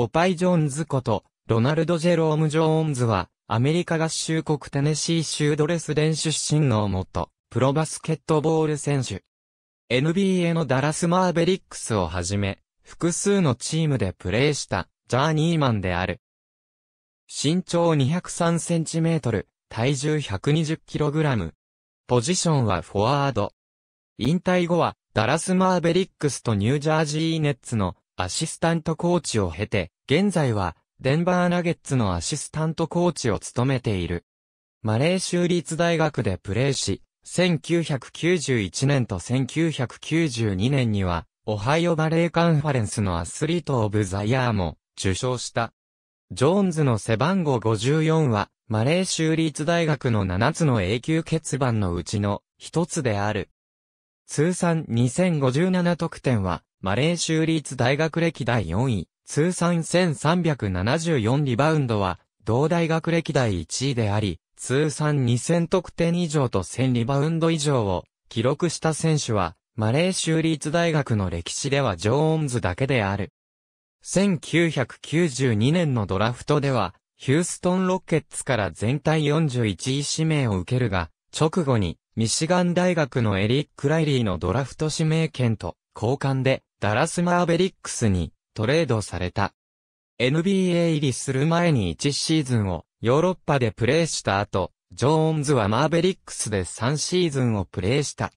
ポパイ・ジョーンズこと、ロナルド・ジェローム・ジョーンズは、アメリカ合衆国テネシー州ドレスデン出身の元、プロバスケットボール選手。NBA のダラス・マーベリックスをはじめ、複数のチームでプレーした、ジャーニーマンである。身長2 0 3センチメートル、体重 120kg。ポジションはフォワード。引退後は、ダラス・マーベリックスとニュージャージーネッツのアシスタントコーチを経て、現在は、デンバーナゲッツのアシスタントコーチを務めている。マレー州立大学でプレーし、1991年と1992年には、オハイオバレーカンファレンスのアスリート・オブ・ザ・イヤーも受賞した。ジョーンズの背番号54は、マレー州立大学の7つの永久欠番のうちの1つである。通算2057得点は、マレー州立大学歴代4位、通算1374リバウンドは、同大学歴代1位であり、通算2000得点以上と1000リバウンド以上を記録した選手は、マレー州立大学の歴史ではジョーンズだけである。1992年のドラフトでは、ヒューストンロッケッツから全体41位指名を受けるが、直後にミシガン大学のエリック・ライリーのドラフト指名権と交換でダラス・マーベリックスにトレードされた。NBA 入りする前に1シーズンをヨーロッパでプレーした後、ジョーンズはマーベリックスで3シーズンをプレーした。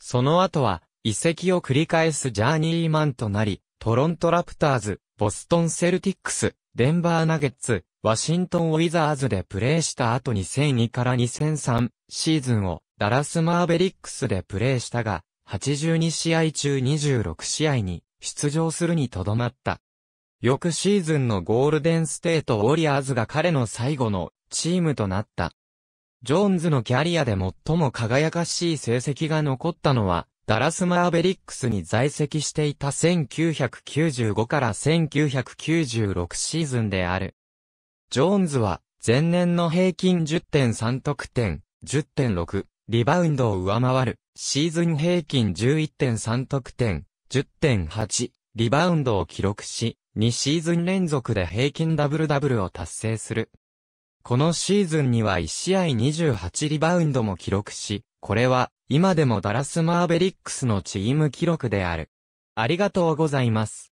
その後は移籍を繰り返すジャーニーマンとなり、トロントラプターズ、ボストンセルティックス、デンバーナゲッツ、ワシントンウィザーズでプレーした後2002から2003シーズンをダラスマーベリックスでプレーしたが、82試合中26試合に出場するにとどまった。翌シーズンのゴールデンステートウォリアーズが彼の最後のチームとなった。ジョーンズのキャリアで最も輝かしい成績が残ったのは、ダラスマーベリックスに在籍していた1995から1996シーズンである。ジョーンズは前年の平均10.3得点、10.6リバウンドを上回る、シーズン平均11.3得点、10.8、リバウンドを記録し、2シーズン連続で平均ダブルダブルを達成する。このシーズンには1試合28リバウンドも記録し、これは今でもダラスマーベリックスのチーム記録である。ありがとうございます。